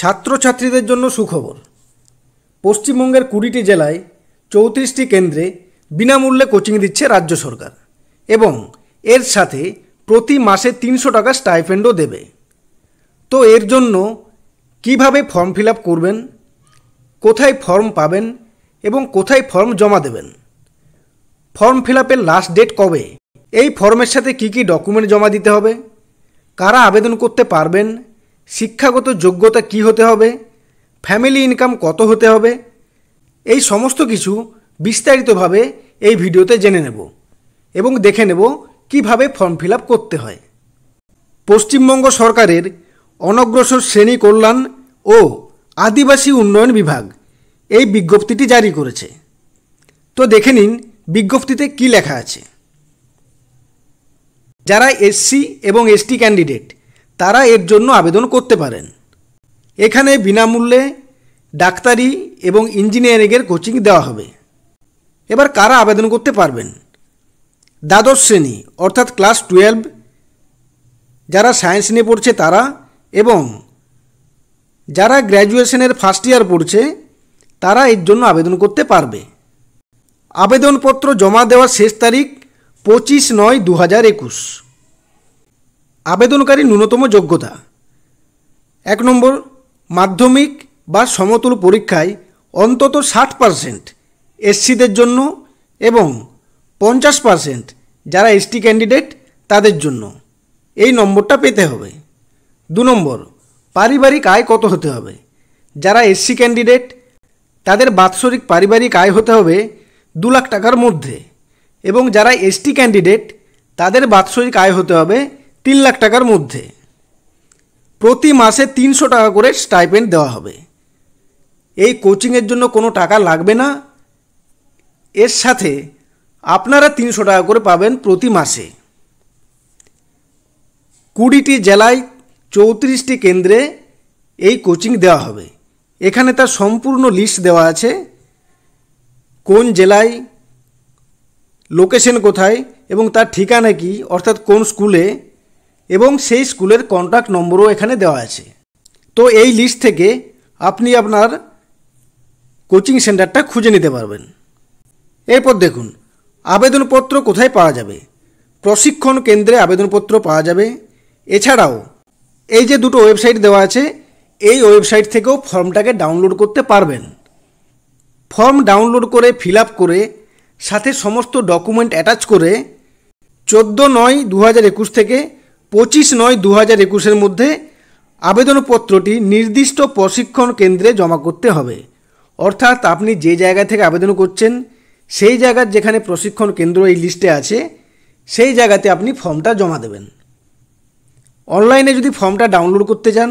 ছাত্রছাত্রীদের জন্য সুখবর পশ্চিমবঙ্গের কুড়িটি জেলায় চৌত্রিশটি কেন্দ্রে বিনামূল্যে কোচিং দিচ্ছে রাজ্য সরকার এবং এর সাথে প্রতি মাসে তিনশো টাকা স্টাইফেন্ডও দেবে তো এর জন্য কিভাবে ফর্ম ফিল আপ করবেন কোথায় ফর্ম পাবেন এবং কোথায় ফর্ম জমা দেবেন ফর্ম ফিল আপের লাস্ট ডেট কবে এই ফর্মের সাথে কি কি ডকুমেন্ট জমা দিতে হবে কারা আবেদন করতে পারবেন শিক্ষাগত যোগ্যতা কি হতে হবে ফ্যামিলি ইনকাম কত হতে হবে এই সমস্ত কিছু বিস্তারিতভাবে এই ভিডিওতে জেনে নেব এবং দেখে নেব কিভাবে ফর্ম ফিল করতে হয় পশ্চিমবঙ্গ সরকারের অনগ্রসর শ্রেণী কল্যাণ ও আদিবাসী উন্নয়ন বিভাগ এই বিজ্ঞপ্তিটি জারি করেছে তো দেখে নিন বিজ্ঞপ্তিতে কি লেখা আছে যারা এসসি এবং এসটি ক্যান্ডিডেট তারা এর জন্য আবেদন করতে পারেন এখানে বিনামূল্যে ডাক্তারি এবং ইঞ্জিনিয়ারিংয়ের কোচিং দেওয়া হবে এবার কারা আবেদন করতে পারবেন দ্বাদশ শ্রেণী অর্থাৎ ক্লাস টুয়েলভ যারা সায়েন্স নিয়ে পড়ছে তারা এবং যারা গ্র্যাজুয়েশনের ফার্স্ট ইয়ার পড়ছে তারা এর জন্য আবেদন করতে পারবে আবেদনপত্র জমা দেওয়ার শেষ তারিখ পঁচিশ নয় দু হাজার একুশ আবেদনকারী ন্যূনতম যোগ্যতা এক নম্বর মাধ্যমিক বা সমতুল পরীক্ষায় অন্তত ষাট পারসেন্ট এসসিদের জন্য এবং পঞ্চাশ পারসেন্ট যারা এসটি ক্যান্ডিডেট তাদের জন্য এই নম্বরটা পেতে হবে দু নম্বর পারিবারিক আয় কত হতে হবে যারা এসসি ক্যান্ডিডেট তাদের বাৎসরিক পারিবারিক আয় হতে হবে দু লাখ টাকার মধ্যে এবং যারা এসটি ক্যান্ডিডেট তাদের বাৎসরিক আয় হতে হবে তিন লাখ টাকার মধ্যে প্রতি মাসে তিনশো টাকা করে স্টাইপেন্ড দেওয়া হবে এই কোচিংয়ের জন্য কোনো টাকা লাগবে না এর সাথে আপনারা তিনশো টাকা করে পাবেন প্রতি মাসে কুড়িটি জেলায় চৌত্রিশটি কেন্দ্রে এই কোচিং দেওয়া হবে এখানে তার সম্পূর্ণ লিস্ট দেওয়া আছে কোন জেলায় লোকেশন কোথায় এবং তার ঠিকানা কি অর্থাৎ কোন স্কুলে এবং সেই স্কুলের কন্ট্যাক্ট নম্বরও এখানে দেওয়া আছে তো এই লিস্ট থেকে আপনি আপনার কোচিং সেন্টারটা খুঁজে নিতে পারবেন এরপর দেখুন আবেদনপত্র কোথায় পাওয়া যাবে প্রশিক্ষণ কেন্দ্রে আবেদনপত্র পাওয়া যাবে এছাড়াও এই যে দুটো ওয়েবসাইট দেওয়া আছে এই ওয়েবসাইট থেকেও ফর্মটাকে ডাউনলোড করতে পারবেন ফর্ম ডাউনলোড করে ফিল আপ করে সাথে সমস্ত ডকুমেন্ট অ্যাটাচ করে চোদ্দো নয় দু হাজার একুশ থেকে পঁচিশ নয় দু হাজার একুশের মধ্যে আবেদনপত্রটি নির্দিষ্ট প্রশিক্ষণ কেন্দ্রে জমা করতে হবে অর্থাৎ আপনি যে জায়গা থেকে আবেদন করছেন সেই জায়গার যেখানে প্রশিক্ষণ কেন্দ্র এই লিস্টে আছে সেই জায়গাতে আপনি ফর্মটা জমা দেবেন অনলাইনে যদি ফর্মটা ডাউনলোড করতে চান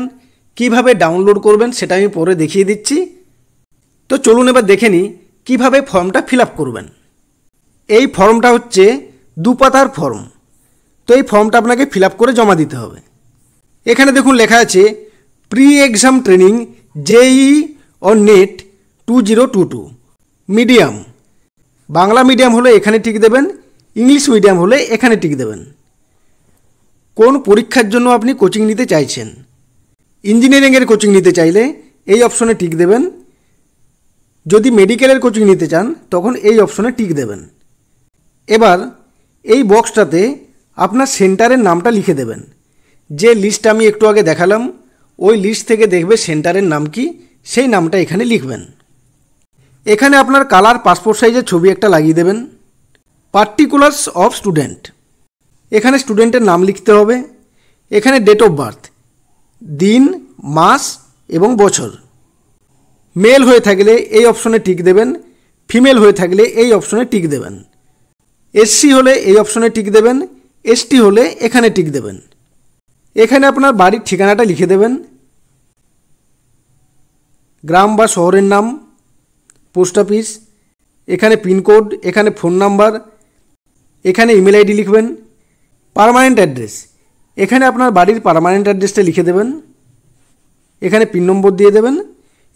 কিভাবে ডাউনলোড করবেন সেটা আমি পরে দেখিয়ে দিচ্ছি তো চলুন এবার দেখে নিই কীভাবে ফর্মটা ফিল করবেন এই ফর্মটা হচ্ছে দুপাতার ফর্ম তো এই ফর্মটা আপনাকে ফিল করে জমা দিতে হবে এখানে দেখুন লেখা আছে প্রি এক্সাম ট্রেনিং জেই ও NEET two zero two two medium Bangla medium হলে এখানে টিক দেবেন ইংলিশ মিডিয়াম হলে এখানে টিক দেবেন কোন পরীক্ষার জন্য আপনি কোচিং নিতে চাইছেন ইঞ্জিনিয়ারিংয়ের কোচিং নিতে চাইলে এই অপশনে টিক দেবেন যদি মেডিকেলের কোচিং নিতে চান তখন এই অপশনে টিক দেবেন এবার এই বক্সটাতে আপনার সেন্টারের নামটা লিখে দেবেন যে লিস্ট আমি একটু আগে দেখালাম ওই লিস্ট থেকে দেখবে সেন্টারের নাম কি সেই নামটা এখানে লিখবেন এখানে আপনার কালার পাসপোর্ট সাইজের ছবি একটা লাগিয়ে দেবেন পার্টিকুলার্স অফ স্টুডেন্ট এখানে স্টুডেন্টের নাম লিখতে হবে এখানে ডেট অফ বার্থ দিন মাস এবং বছর মেল হয়ে থাকলে এই অপশনে টিক দেবেন ফিমেল হয়ে থাকলে এই অপশনে টিক দেবেন এসসি হলে এই অপশনে টিক দেবেন এসটি হলে এখানে টিক দেবেন এখানে আপনার বাড়ির ঠিকানাটা লিখে দেবেন গ্রাম বা শহরের নাম পোস্ট অফিস এখানে পিনকোড এখানে ফোন নাম্বার এখানে ইমেল আইডি লিখবেন পারমানেন্ট অ্যাড্রেস এখানে আপনার বাড়ির পারমানেন্ট অ্যাড্রেসটা লিখে দেবেন এখানে পিন নম্বর দিয়ে দেবেন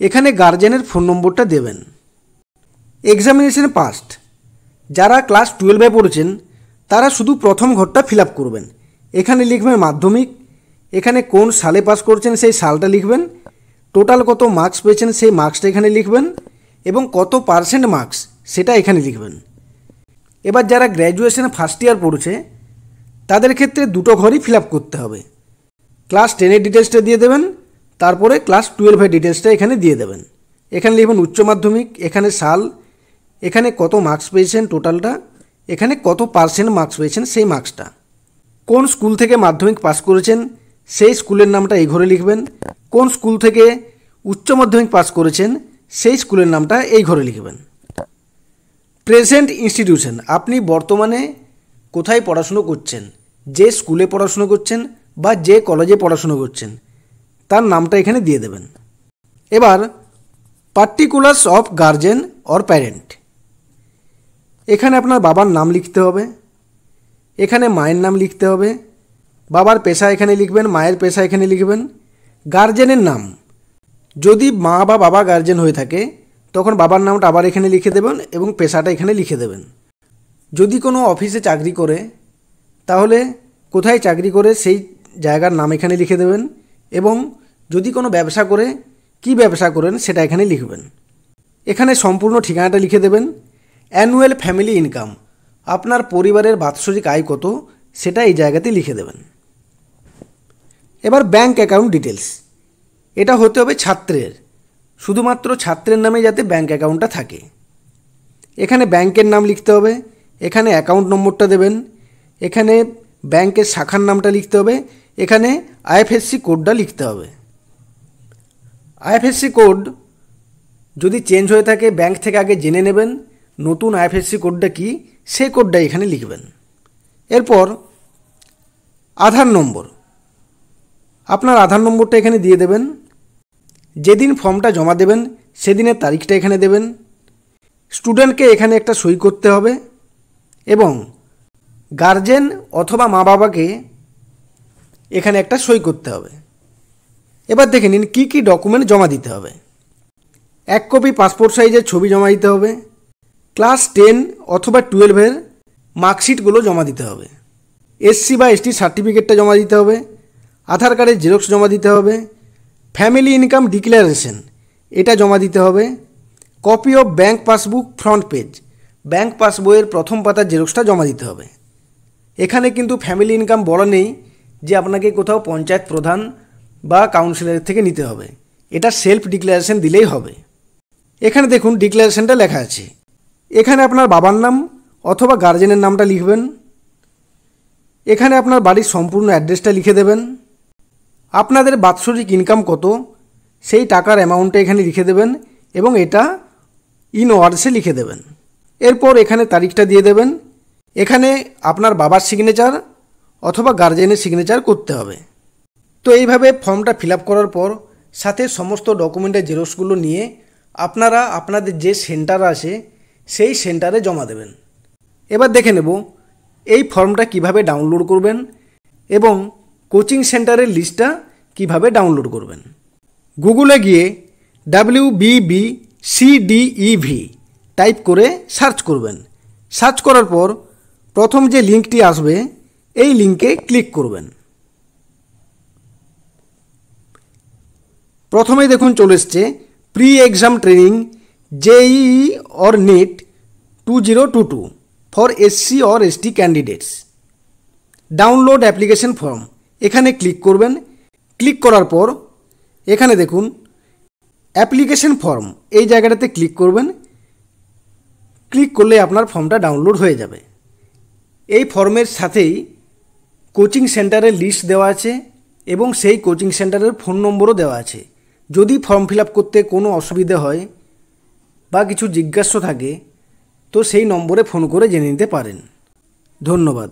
এখানে গার্জেনের ফোন নম্বরটা দেবেন এক্সামিনেশন পাস্ট যারা ক্লাস টুয়েলভে পড়েছেন তারা শুধু প্রথম ঘরটা ফিল করবেন এখানে লিখবেন মাধ্যমিক এখানে কোন সালে পাস করছেন সেই সালটা লিখবেন টোটাল কত মার্কস পেয়েছেন সেই মার্কসটা এখানে লিখবেন এবং কত পার্সেন্ট মার্কস সেটা এখানে লিখবেন এবার যারা গ্র্যাজুয়েশন ফার্স্ট ইয়ার পড়ছে তাদের ক্ষেত্রে দুটো ঘরই ফিল করতে হবে ক্লাস টেনের ডিটেলসটা দিয়ে দেবেন তারপরে ক্লাস টুয়েলভের ডিটেলসটা এখানে দিয়ে দেবেন এখানে লিখবেন উচ্চ মাধ্যমিক এখানে সাল এখানে কত মার্কস পেয়েছেন টোটালটা এখানে কত পার্সেন্ট মার্কস পেয়েছেন সেই মার্কসটা কোন স্কুল থেকে মাধ্যমিক পাস করেছেন সেই স্কুলের নামটা এই ঘরে লিখবেন কোন স্কুল থেকে উচ্চ মাধ্যমিক পাস করেছেন সেই স্কুলের নামটা এই ঘরে লিখবেন প্রেজেন্ট ইনস্টিটিউশন আপনি বর্তমানে কোথায় পড়াশুনো করছেন যে স্কুলে পড়াশুনো করছেন বা যে কলেজে পড়াশুনো করছেন তার নামটা এখানে দিয়ে দেবেন এবার particulars of guardian or parent এখানে আপনার বাবার নাম লিখতে হবে এখানে মায়ের নাম লিখতে হবে বাবার পেশা এখানে লিখবেন মায়ের পেশা এখানে লিখবেন গার্জেনের নাম যদি মা বা বাবা গার্জেন হয়ে থাকে তখন বাবার নামটা আবার এখানে লিখে দেবেন এবং পেশাটা এখানে লিখে দেবেন যদি কোনো অফিসে চাকরি করে তাহলে কোথায় চাকরি করে সেই জায়গার নাম এখানে লিখে দেবেন এবং যদি কোনো ব্যবসা করে কি ব্যবসা করেন সেটা এখানে লিখবেন এখানে সম্পূর্ণ ঠিকানাটা লিখে দেবেন অ্যানুয়াল ফ্যামিলি ইনকাম আপনার পরিবারের বাৎসরিক আয় কত সেটা এই জায়গাতে লিখে দেবেন এবার ব্যাংক অ্যাকাউন্ট ডিটেলস এটা হতে হবে ছাত্রের শুধুমাত্র ছাত্রের নামে যাতে ব্যাংক অ্যাকাউন্টটা থাকে এখানে ব্যাংকের নাম লিখতে হবে এখানে অ্যাকাউন্ট নম্বরটা দেবেন এখানে ব্যাংকের শাখার নামটা লিখতে হবে এখানে আইএফএসসি কোডটা লিখতে হবে আইএফএসসি কোড যদি চেঞ্জ হয়ে থাকে ব্যাংক থেকে আগে জেনে নেবেন নতুন আইএফএসসি কোডটা কি সেই কোডটা এখানে লিখবেন এরপর আধার নম্বর আপনার আধার নম্বরটা এখানে দিয়ে দেবেন যেদিন ফর্মটা জমা দেবেন সেদিনের তারিখটা এখানে দেবেন স্টুডেন্টকে এখানে একটা সই করতে হবে এবং গার্জেন অথবা মা বাবাকে এখানে একটা সই করতে হবে এবার দেখে নিন কী কী ডকুমেন্ট জমা দিতে হবে এক কপি পাসপোর্ট সাইজের ছবি জমা দিতে হবে ক্লাস টেন অথবা টুয়েলভের মার্কশিটগুলো জমা দিতে হবে এসসি বা এসটি সার্টিফিকেটটা জমা দিতে হবে আধার কার্ডের জেরক্স জমা দিতে হবে ফ্যামিলি ইনকাম ডিক্লারেশন এটা জমা দিতে হবে copy of bank passbook front page bank পাসবইয়ের প্রথম পাতার জেরক্সটা জমা দিতে হবে এখানে কিন্তু ফ্যামিলি ইনকাম বলা নেই যে আপনাকে কোথাও পঞ্চায়েত প্রধান বা কাউন্সিলরের থেকে নিতে হবে এটা সেলফ ডিক্লারেশন দিলেই হবে এখানে দেখুন ডিক্লারেশনটা লেখা আছে এখানে আপনার বাবার নাম অথবা গার্জেনের নামটা লিখবেন এখানে আপনার বাড়ির সম্পূর্ণ অ্যাড্রেসটা লিখে দেবেন আপনাদের বাৎসরিক ইনকাম কত সেই টাকার অ্যামাউন্টটা এখানে লিখে দেবেন এবং এটা ইন ওয়ার্ডসে লিখে দেবেন এরপর এখানে তারিখটা দিয়ে দেবেন এখানে আপনার বাবার সিগনেচার অথবা গার্জেনের সিগনেচার করতে হবে তো এইভাবে ফর্মটা ফিল করার পর সাথে সমস্ত ডকুমেন্টের জেরক্সগুলো নিয়ে আপনারা আপনাদের যে সেন্টার আছে সেই সেন্টারে জমা দেবেন এবার দেখে নেব এই ফর্মটা কিভাবে ডাউনলোড করবেন এবং কোচিং সেন্টারের লিস্টটা কিভাবে ডাউনলোড করবেন গুগলে গিয়ে ডাব্লিউ বিবি সিডিইভি টাইপ করে সার্চ করবেন সার্চ করার পর প্রথম যে লিঙ্কটি আসবে এই লিঙ্কে ক্লিক করবেন প্রথমেই দেখুন চলে এসছে pre exam training JEE or JEE or two 2022 for SC or ST candidates download application form এখানে ক্লিক করবেন ক্লিক করার পর এখানে দেখুন অ্যাপ্লিকেশন ফর্ম এই জায়গাটাতে ক্লিক করবেন ক্লিক করলে আপনার ফর্মটা ডাউনলোড হয়ে যাবে এই ফর্মের সাথেই কোচিং সেন্টারের লিস্ট দেওয়া আছে এবং সেই কোচিং সেন্টারের ফোন নম্বরও দেওয়া আছে যদি ফর্ম ফিল আপ করতে কোনো অসুবিধে হয় বা কিছু জিজ্ঞাস্য থাকে তো সেই নম্বরে ফোন করে জেনে নিতে পারেন ধন্যবাদ